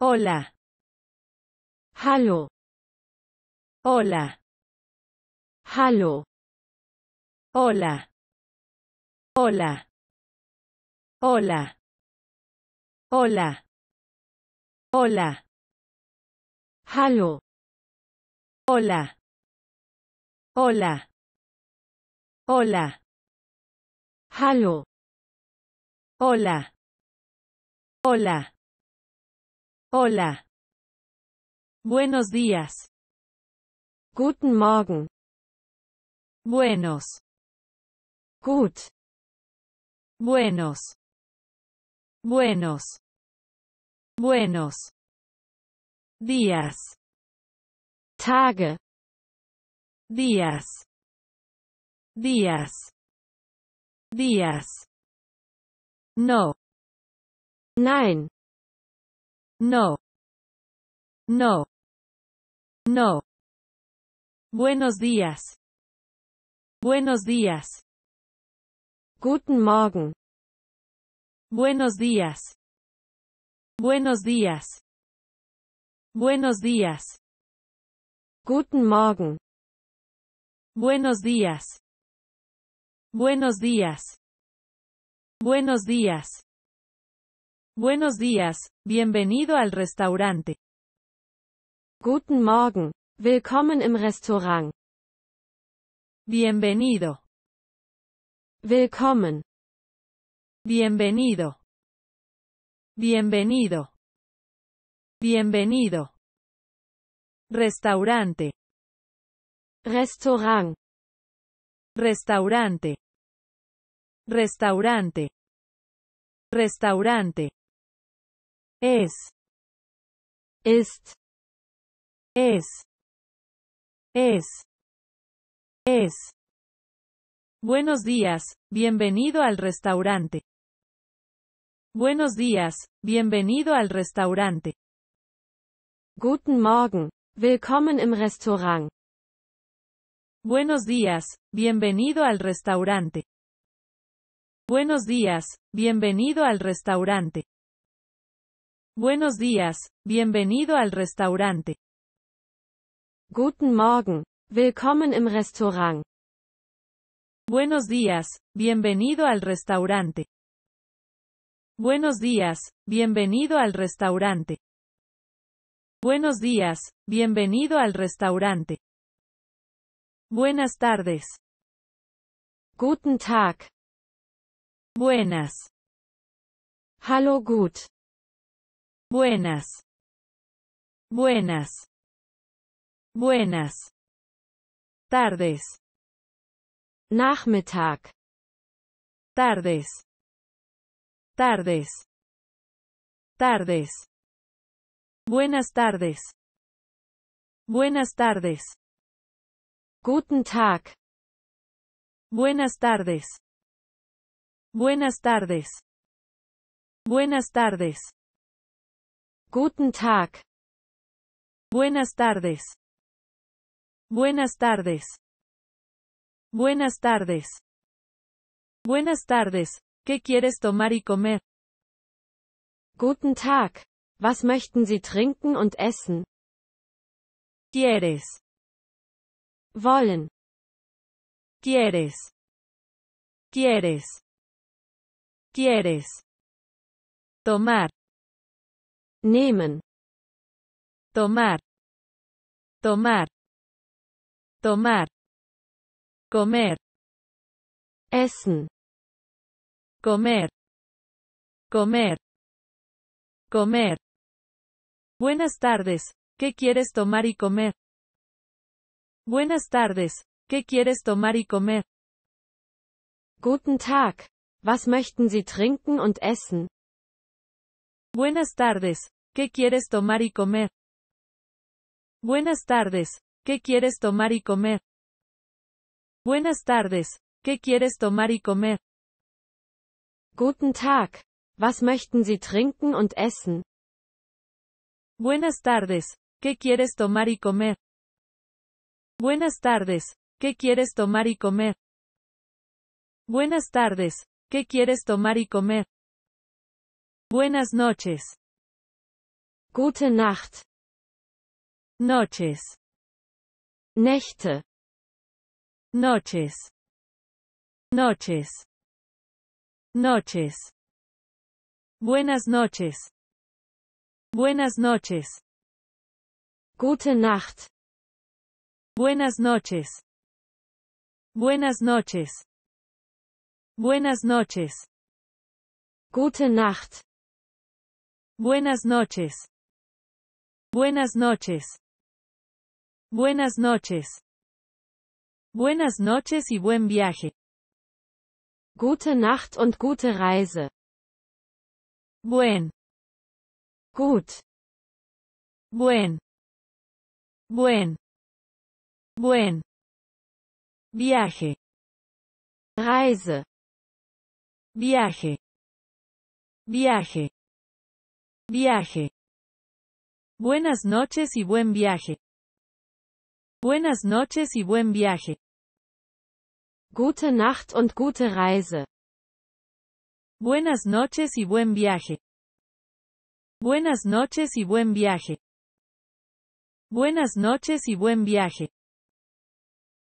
Hola. Hallo. Hola. Hallo. Hola. Hola. Hola. Hola. Hola. Hallo. Hola. Hola. Hola. Hallo. Hola. Hola. Hola. Buenos días. Guten Morgen. Buenos. Gut. Buenos. Buenos. Buenos. Días. Tage. Días. Días. Días. No. Nein. No. No. No. Buenos días. Buenos días. Guten Morgen. Buenos días. Buenos días. Buenos días. Guten Morgen. Buenos días. Buenos días. Buenos días. Buenos días, bienvenido al restaurante. Guten Morgen, willkommen im Restaurant. Bienvenido. Willkommen. Bienvenido. Bienvenido. Bienvenido. Restaurante. Restaurant. Restaurante. Restaurante. Restaurante es ist es es es Buenos días, bienvenido al restaurante. Buenos días, bienvenido al restaurante. Guten Morgen, willkommen im Restaurant. Buenos días, bienvenido al restaurante. Buenos días, bienvenido al restaurante. Buenos días, bienvenido al restaurante. Guten Morgen, willkommen im Restaurant. Buenos días, bienvenido al restaurante. Buenos días, bienvenido al restaurante. Buenos días, bienvenido al restaurante. Buenas tardes. Guten Tag. Buenas. Hallo gut buenas, buenas, buenas, tardes, Nachmittag, tardes, tardes, tardes, buenas tardes, buenas tardes, guten Tag, buenas tardes, buenas tardes, buenas tardes. Guten Tag. Buenas tardes. Buenas tardes. Buenas tardes. Buenas tardes. ¿Qué quieres tomar y comer? Guten Tag. Was möchten Sie trinken und essen? Quieres. Wollen. Quieres. Quieres. Quieres. Tomar nehmen, tomar, tomar, tomar, comer, essen, comer, comer, comer. Buenas tardes, ¿qué quieres tomar y comer? Buenas tardes, ¿qué quieres tomar y comer? Guten Tag, was möchten Sie trinken und essen? Buenas tardes, ¿qué quieres tomar y comer? Buenas tardes, ¿qué quieres tomar y comer? Buenas tardes, ¿qué quieres tomar y comer? Guten Tag, was möchten Sie trinken und essen? Buenas tardes, ¿qué quieres tomar y comer? Buenas tardes, ¿qué quieres tomar y comer? Buenas tardes, ¿qué quieres tomar y comer? Buenas noches. Gute Nacht. Noches. Nächte. Noches. Noches. Noches. Buenas noches. Buenas noches. Gute Nacht. Buenas noches. Buenas noches. Buenas noches. Gute Nacht. Buenas noches. Buenas noches. Buenas noches. Buenas noches y buen viaje. Gute Nacht und gute Reise. Buen. Gut. Buen. Buen. Buen. Viaje. Reise. Viaje. Viaje. Viaje. Buenas noches y buen viaje. Buenas noches y buen viaje. Gute Nacht und gute Reise. Buenas noches y buen viaje. Buenas noches y buen viaje. Buenas noches y buen viaje.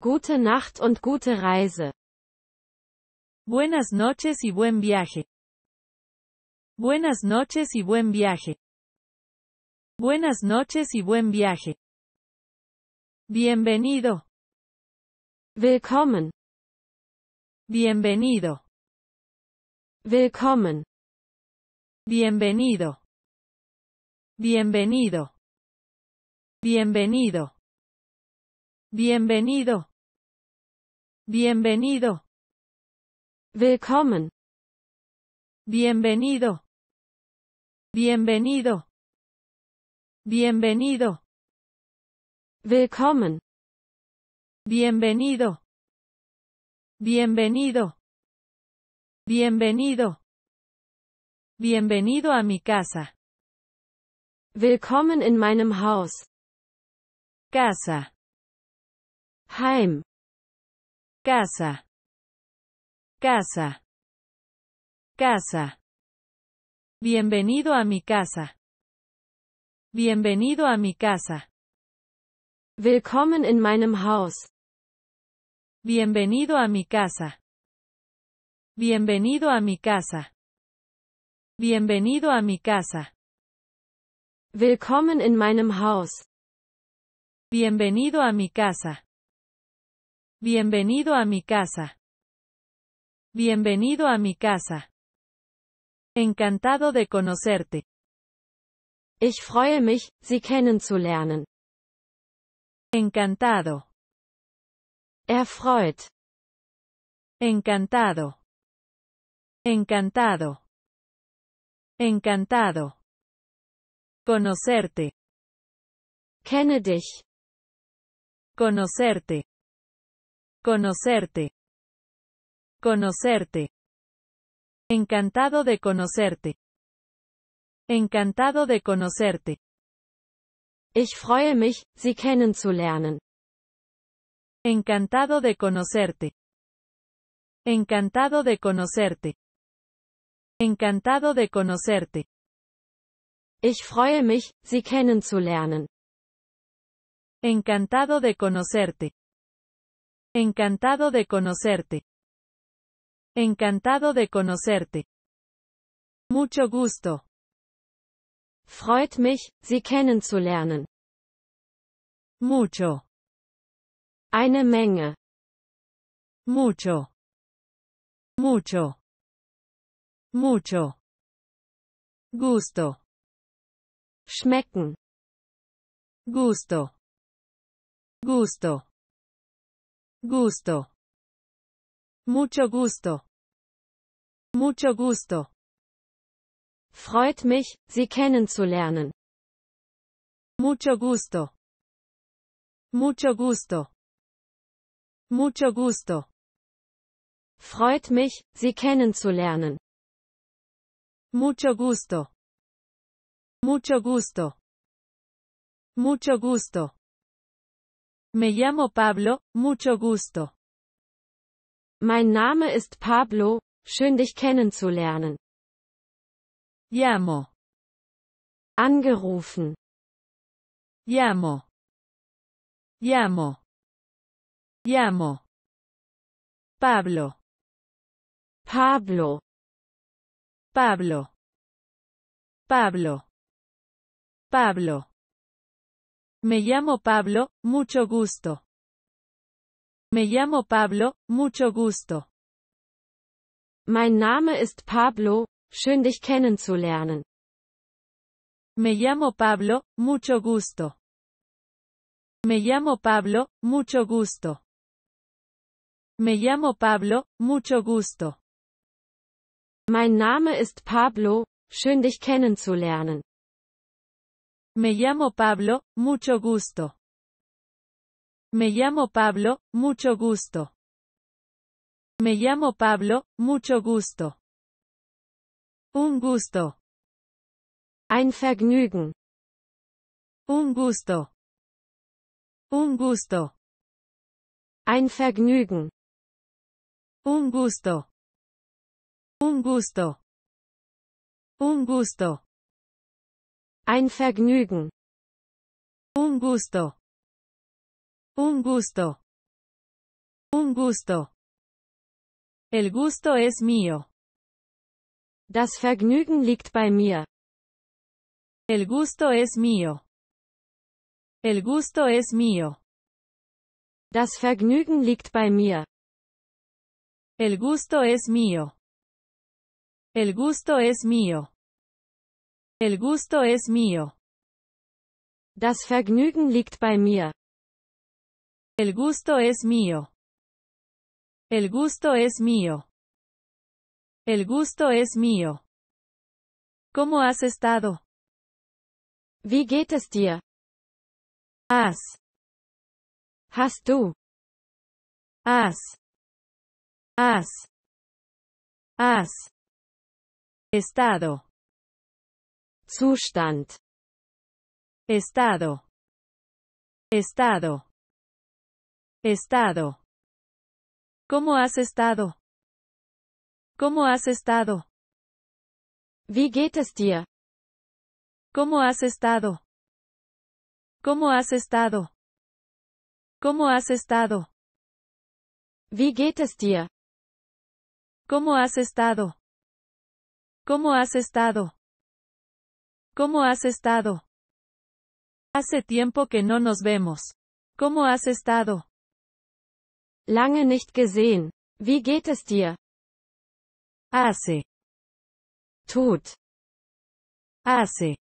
Gute Nacht und gute Reise. Buenas noches y buen viaje. Buenas noches y buen viaje. Buenas noches y buen viaje. Bienvenido. Willkommen. Bienvenido. Willkommen. Bienvenido. Bienvenido. Bienvenido. Bienvenido. Bienvenido. Willkommen. Bienvenido. Bienvenido. Bienvenido. Bienvenido. Bienvenido. Bienvenido. Bienvenido a mi casa. Willkommen in meinem Haus. Casa. Heim. Casa. Casa. Casa. Bienvenido a mi casa. Bienvenido a mi casa. Willkommen in meinem Haus. Bienvenido a mi casa. Bienvenido a mi casa. Bienvenido a mi casa. Willkommen in meinem Haus. Bienvenido a mi casa. Bienvenido a mi casa. Bienvenido a mi casa. Encantado de conocerte. Ich freue mich, Sie kennenzulernen. Encantado. Erfreut. Encantado. Encantado. Encantado. Conocerte. Kenne Conocerte. Conocerte. Conocerte. Encantado de conocerte. Encantado de conocerte. Ich freue mich, Sie kennenzulernen. Encantado de conocerte. Encantado de conocerte. Encantado de conocerte. Ich freue mich, Sie kennenzulernen. Encantado de conocerte. Encantado de conocerte. Encantado de conocerte. Mucho gusto. Freut mich, Sie kennenzulernen. Mucho. Eine Menge. Mucho. Mucho. Mucho. Gusto. Schmecken. Gusto. Gusto. Gusto. Mucho gusto. Mucho gusto. Freut mich, Sie kennenzulernen. Mucho gusto. Mucho gusto. Mucho gusto. Freut mich, Sie kennenzulernen. Mucho gusto. Mucho gusto. Mucho gusto. Me llamo Pablo, mucho gusto. Mein Name ist Pablo, Schön dich kennenzulernen. Chiamo. Angerufen. Chiamo. Chiamo. Chiamo. Pablo. Pablo. Pablo. Pablo. Pablo. Me llamo Pablo, mucho gusto. Me llamo Pablo, mucho gusto. Mein Name ist Pablo, schön dich kennenzulernen. Me llamo Pablo, mucho gusto. Me llamo Pablo, mucho gusto. Me llamo Pablo, mucho gusto. Mein Name ist Pablo, schön dich kennenzulernen. Me llamo Pablo, mucho gusto. Me llamo Pablo, mucho gusto. Me llamo Pablo, mucho gusto. Un gusto. Ein Vergnügen. Un gusto. Un gusto. Ein Vergnügen. Un gusto. Un gusto. Un gusto. Ein Vergnügen. Un gusto. Un gusto. Un gusto. El gusto es mío. Das Vergnügen liegt bei mir. El gusto es mío. El gusto es mío. Das Vergnügen liegt bei mir. El gusto es mío. El gusto es mío. El gusto es mío. Das Vergnügen liegt bei mir. El gusto es mío. El gusto es mío. El gusto es mío. ¿Cómo has estado? Wie geht es dir? Has. Hast du. Has. Has. Has. Estado. Zustand. Estado. Estado. Estado. ¿Cómo has estado? ¿Cómo has estado? Wie ¿Cómo has estado? ¿Cómo has estado? ¿Cómo has estado? Wie ¿Cómo has estado? ¿Cómo has estado? ¿Cómo has estado? Hace tiempo que no nos vemos. ¿Cómo has estado? Lange nicht gesehen. Wie geht es dir? Hace. Tut. Hace.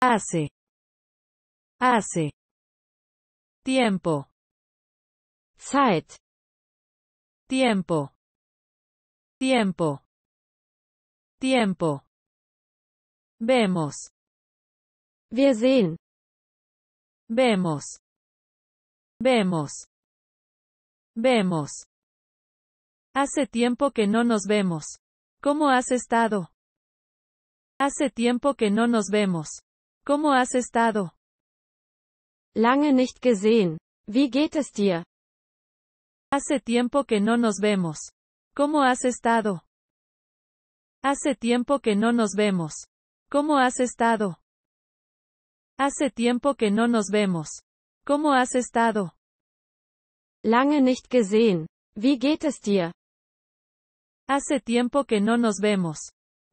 Hace. Hace. Tiempo. Zeit. Tiempo. Tiempo. Tiempo. Vemos. Wir sehen. Vemos. Vemos. Vemos. Hace tiempo que no nos vemos. ¿Cómo has estado? Hace tiempo que no nos vemos. ¿Cómo has estado? Lange nicht gesehen. Wie geht es dir? Hace tiempo que no nos vemos. ¿Cómo has estado? Hace tiempo que no nos vemos. ¿Cómo has estado? Hace tiempo que no nos vemos. ¿Cómo has estado? Lange nicht gesehen. Wie geht es dir? Hace tiempo que no nos vemos.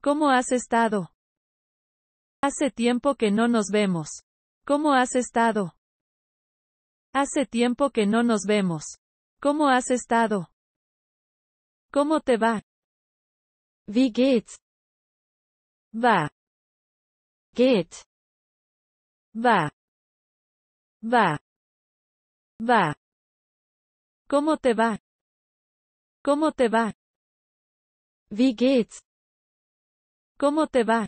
¿Cómo has estado? Hace tiempo que no nos vemos. ¿Cómo has estado? Hace tiempo que no nos vemos. ¿Cómo has estado? ¿Cómo te va? Wie geht's? Va. Geht. Va. Va. Va. ¿Cómo te va? ¿Cómo te va? Wie geht's? ¿Cómo te va?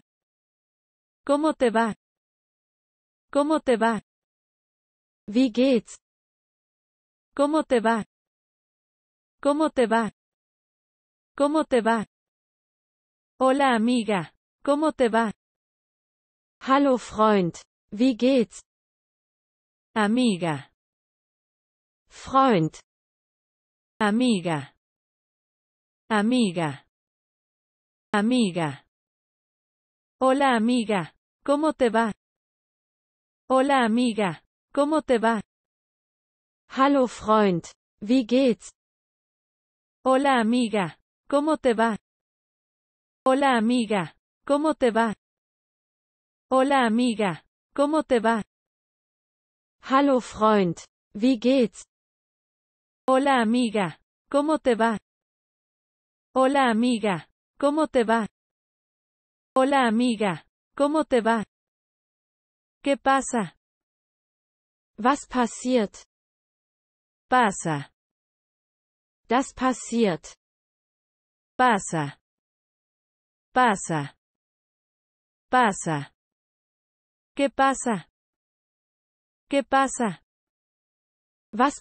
¿Cómo te va? ¿Cómo te va? Wie geht's? ¿Cómo te va? ¿Cómo te va? ¿Cómo te va? Hola amiga, ¿cómo te va? Hallo Freund, wie geht's? Amiga. Freund, Amiga. Amiga. Amiga. Hola amiga, ¿cómo te va? Hola amiga, ¿cómo te va? Hallo Freund, wie geht's? Hola amiga, ¿cómo te va? Hola amiga, ¿cómo te va? Hola amiga, ¿cómo te va? Hallo Freund, wie geht's? Hola amiga, ¿cómo te va? Hola amiga, ¿cómo te va? Hola amiga, ¿cómo te va? ¿Qué pasa? Was passiert? Pasa. Das passiert. Pasa. Pasa. Pasa. ¿Qué pasa? ¿Qué pasa? Was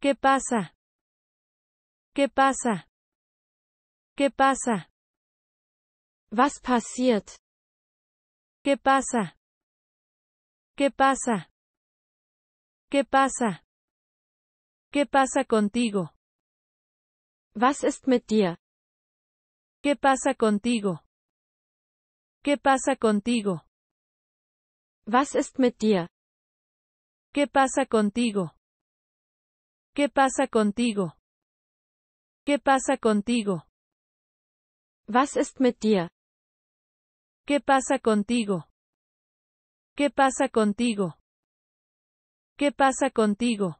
¿Qué pasa? ¿Qué pasa? ¿Qué pasa? Was passiert? ¿Qué pasa? ¿Qué pasa? ¿Qué pasa? ¿Qué pasa contigo? Was ist mit dir? ¿Qué pasa contigo? ¿Qué pasa contigo? Was ist mit dir? ¿Qué pasa contigo? ¿Qué pasa contigo? ¿Qué pasa contigo? Was ist mit ¿Qué pasa contigo? ¿Qué pasa contigo? ¿Qué pasa contigo?